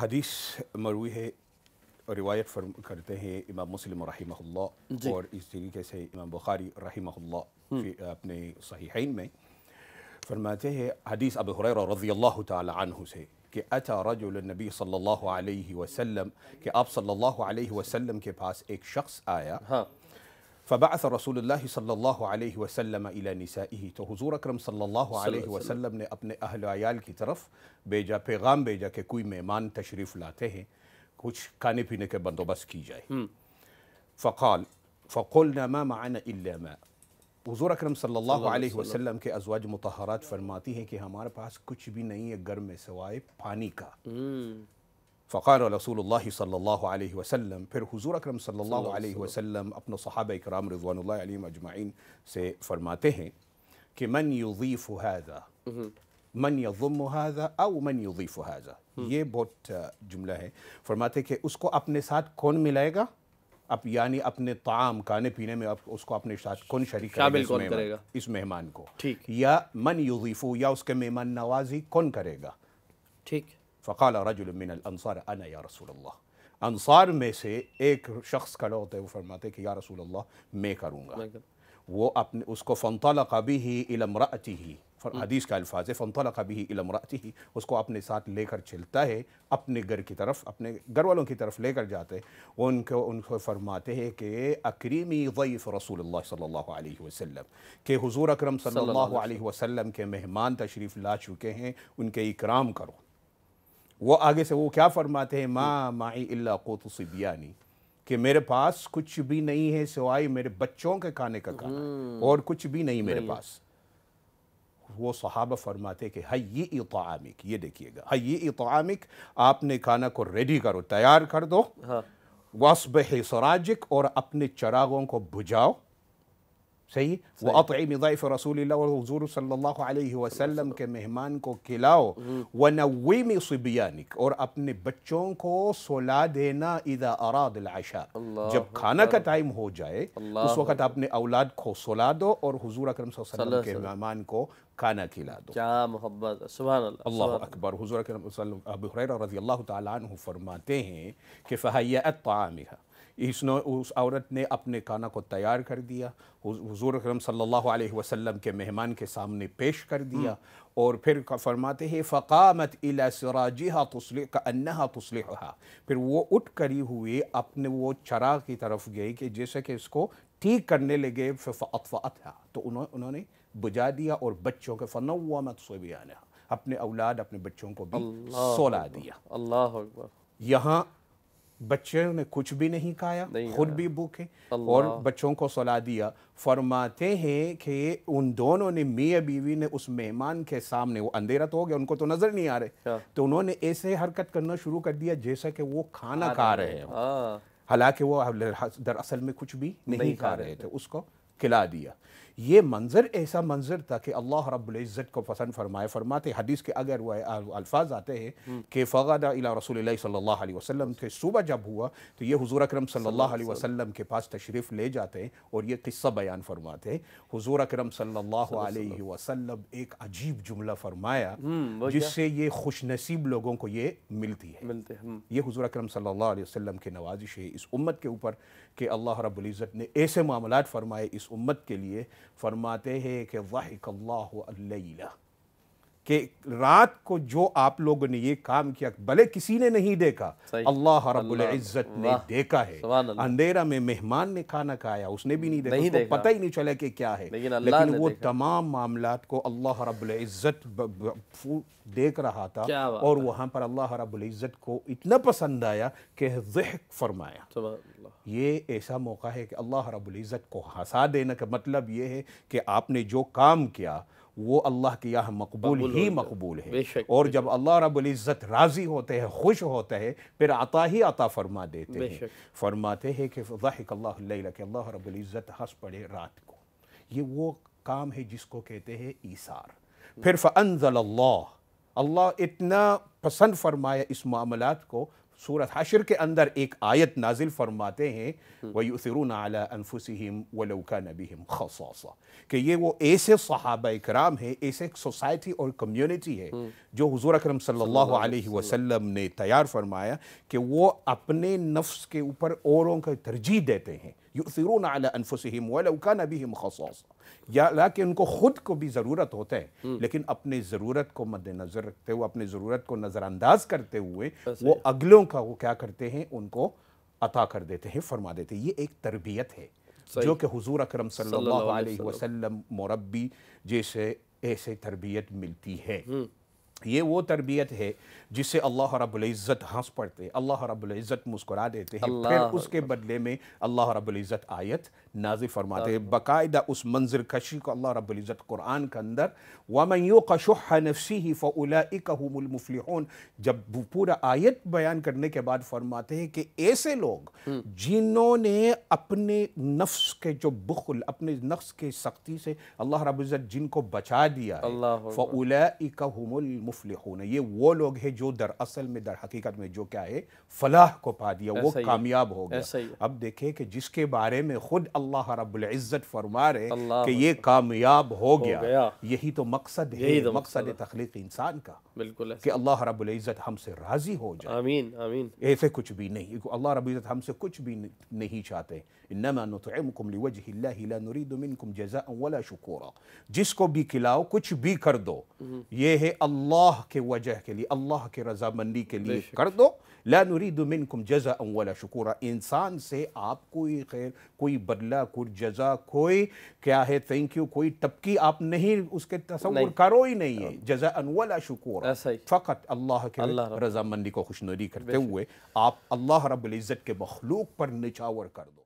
हदीस मरवी है और रिवायत फर्म करते हैं इमाम मुस्लिम रहीमल्ला और इस तरीके से इमाम बुखारी रहीमल्ला अपने सहीहन में फरमाते हैं हदीस अब हुरैरा रजी अल्लाह तु से कि अता रजुल नबी सल्लल्लाहु अलैहि वसल्लम कि आप सल्लल्लाहु अलैहि वसल्लम के पास एक शख्स आया हाँ। फ़बात रसूल सल्ला वसम नसाई तो हज़ूर अक्रम सल्ला वसम ने अपने अहल आयाल की तरफ भेजा पैगाम भेजा कि कोई मेहमान तशरीफ़ लाते हैं कुछ खाने पीने के बंदोबस्त की जाए फ़ाल फ़ुल नमा मान इल्मा हज़ूर अक्रम सल्ला वसम के अजवाज मतहरात फरमाती हैं कि हमारे पास कुछ भी नहीं है घर में सवाए पानी का फ़ार रसूल सल्ला वसम फिर हज़ू अकरम सल्ला वसम सहाब कराम रजवान अजमाइन से फरमाते हैं कि मन युजीफ़ मन यजुम हाजा अव मन युजीफ़ ये बहुत जुमला है फरमाते कि उसको अपने साथ कौन मिलाएगा अब यानी अपने ताम खाने पीने में अब उसको अपने साथ कौन शरीक शामिल कौन करेगा इस मेहमान को ठीक या मन युजीफ़ू या उसके मेहमान नवाजी कौन करेगा ठीक फ़काल रजुल मिन अनसार अना या रसूल अल्लाह अनसार में से एक शख्स खड़ा होते हुए फरमाते कि या रसूल अल्लाह मैं करूँगा वो अपने उसको फ़नतला कभी ही इलमराती ही हदीस का अल्फाज है फ़नतला कभी ही इलमराती ही उसको अपने साथ लेकर चलता है अपने घर की तरफ अपने घर वालों की तरफ लेकर जाते हैं उनको उनको फरमाते हैं कि अक्रीमी वईफ़ रसूल सल्ला वसम के हुजूर अकरम सल्लल्लाहु अलैहि वसल्लम के मेहमान तशरीफ़ ला चुके हैं उनके इकराम करो वो आगे से वो क्या फरमाते हैं माँ माई अल्ला को सिबियानी कि मेरे पास कुछ भी नहीं है सिवाय मेरे बच्चों के खाने का खाना हम्म। और कुछ भी नहीं मेरे पास वो सहाबा फरमाते कि हई इतामिक ये देखिएगा हई इतामिक आपने खाना को रेडी करो तैयार कर दो हाँ। है सराजिक और अपने चरागों को बुझाओ सही, वो वातम फ़ रसूल हजूर सल्ला वसम के मेहमान को खिलाओ हम्म। व नवीम सुबियानिक और अपने बच्चों को सोला देना इदा अरादलाशा जब खाना का टाइम हो जाए उस वक्त अपने औलाद को सोला दो और हजूर अक्रम के मेहमान को खाना खिला दो क्या मोहब्बत अल्लाह अकबर हजूर अक्रम रजी अल्लाह तु फरमाते हैं कि फ़हैया तामिहा इसने उस औरत ने अपने खाना को तैयार कर दिया हजूर अक्रम सल्लल्लाहु के मेहमान के सामने पेश कर दिया हम्म। और फिर फरमाते हैं फ़कामत इला सराजिहा का अन्ना तस्लिहा फिर वो उठ करी हुए अपने वो चरा की तरफ गई कि जैसे कि इसको ठीक करने लगे फ़ात फ़त तो उन्होंने उन्होंने बुझा दिया और बच्चों के फ़नवा मत सोबियाना अपने औलाद अपने बच्चों को भी सोला दिया अल्लाह यहाँ बच्चों ने कुछ भी नहीं खाया नहीं खुद भी भूखे और बच्चों को सलाह दिया फरमाते हैं कि उन दोनों ने मियाँ बीवी ने उस मेहमान के सामने वो अंधेरा तो हो गया उनको तो नज़र नहीं आ रहे हाँ। तो उन्होंने ऐसे हरकत करना शुरू कर दिया जैसा कि वो खाना खा रहे हैं हाँ। हालांकि वो दरअसल में कुछ भी नहीं खा रहे थे उसको खिला दिया ये मंज़र ऐसा मंज़र था कि अल्लाह रब्ज़त को पसंद फरमाए फरमाते हदीस के अगर वह अल्फाज आते हैं हम्म। कि फ़ादा इला रसूल सल्ला वसम थे सुबह जब हुआ तो ये हजूर अक्रम सल्ला वसम के पास तशरीफ़ ले जाते हैं और ये किस्सा बयान फरमाते हैं अकरम अक्रम सल्ला वसम एक अजीब जुमला फरमाया हम्म, जिससे ये खुश नसीब लोगों को ये मिलती है मिलते हैं हम्म। ये हजूर अक्रम सल्ला वसम की नवाजिश है इस उम्मत के ऊपर कि अल्लाह रब्ज़त ने ऐसे मामला फरमाए इस उम्मत के लिए फरमाते हैं कि वाहिकल्ला कि रात को जो आप लोगों ने ये काम किया भले किसी ने नहीं देखा अल्लाह रब्बुल इज़्ज़त ने देखा है अंधेरा में मेहमान ने खाना खाया उसने भी नहीं देखा, नहीं देखा। पता ही नहीं चला कि क्या है लेकिन, लेकिन वो तमाम मामला को अल्लाह रब्बुल इज़्ज़त देख रहा था और वहां पर अल्लाह रब्बुल इज़्ज़त को इतना पसंद आया कि जहक फरमाया ये ऐसा मौका है कि अल्लाह रबुल्ज़त को हंसा देने का मतलब ये है कि आपने जो काम किया वो अल्लाह की यहाँ मकबूल ही मकबूल है और जब अल्लाह रबुल्ज़त राज़ी होते हैं खुश होते हैं फिर आता ही आता फरमा देते हैं फरमाते हैं कि अल्लाह रबुल्ज़त हंस पड़े रात को ये वो काम है जिसको कहते हैं ईसार फिर फ़नज़ल अल्लाह इतना पसंद फरमाया इस मामलात को सूरत हाशिर के अंदर एक आयत नाजिल फरमाते हैं वयूसरून अनफुसम वलौका नबी हम खसौसा कि ये वो ऐसे सहाब कराम हैं ऐसे एक सोसाइटी और कम्यूनिटी है जो हजूर अक्रम सल्लल्लाहु वसल्लम ने तैयार फरमाया कि वो अपने नफ्स के ऊपर औरों को तरजीह देते हैं यूसरून अला अनफुसहिम वलौ कान बिहिम खसासा या लाकि उनको ख़ुद को भी ज़रूरत होता है लेकिन अपनी ज़रूरत को मद्देनज़र रखते हुए अपनी ज़रूरत को नज़रअंदाज करते हुए वो अगलों का वो क्या करते हैं उनको अता कर देते हैं फरमा देते हैं ये एक तरबियत है जो कि हजूर अक्रम सल्लल्लाहु अलैहि वसल्लम जैसे ऐसे तरबियत मिलती है ये वो तरबियत है जिससे अल्लाह रबुल्जत हंस पड़ते अल्लाह रबुल्जत मुस्कुरा देते हैं फिर उसके बदले में अल्लाह रब्ज़त आयत नाज फरमाते हैं बाकायदा उस मंजर कशी को अल्लाह रब्ज़त कुरान के अंदर वमन यो नफसी ही फ़लामुलमफलिन जब पूरा आयत बयान करने के बाद फरमाते हैं कि ऐसे लोग हम्म। जिन्होंने अपने नफ्स के जो बुखल अपने नफ्स के सख्ती से अल्लाह रब्ज़त जिनको बचा दिया फ़लामुल मुफलिहून ये वो लोग हैं जो दर असल में दर हकीकत में जो क्या है फलाह को पा दिया वो कामयाब हो गया अब देखे कि जिसके बारे में खुद अल्लाह रब्ज़त फरमा रहे कि ये कामयाब हो गया, यही तो मकसद है तो मकसद तखलीक इंसान का बिल्कुल कि अल्लाह रब्ज़त हमसे राज़ी हो जाए ऐसे कुछ भी नहीं अल्लाह रब्ज़त हमसे कुछ भी नहीं चाहते इन्नमा नुतमुकुम लिवजह अल्लाह ला नुरीद मिनकुम जज़ा वला शुकूरा जिसको भी खिलाओ कुछ भी कर दो ये है अल्लाह के वजह के लिए अल्लाह के रजामंदी के लिए कर दो ला नुरीद मिनकुम जज़ा वला शुकूरा इंसान से आप कोई खैर कोई बदला कोई जज़ा कोई क्या है थैंक यू कोई टपकी आप नहीं उसके तस्वुर करो ही नहीं है जज़ा वला शुकूरा फ़कत अल्लाह के रजामंदी को खुशनुदी करते हुए आप अल्लाह रब्ज़त के मखलूक पर निछावर कर दो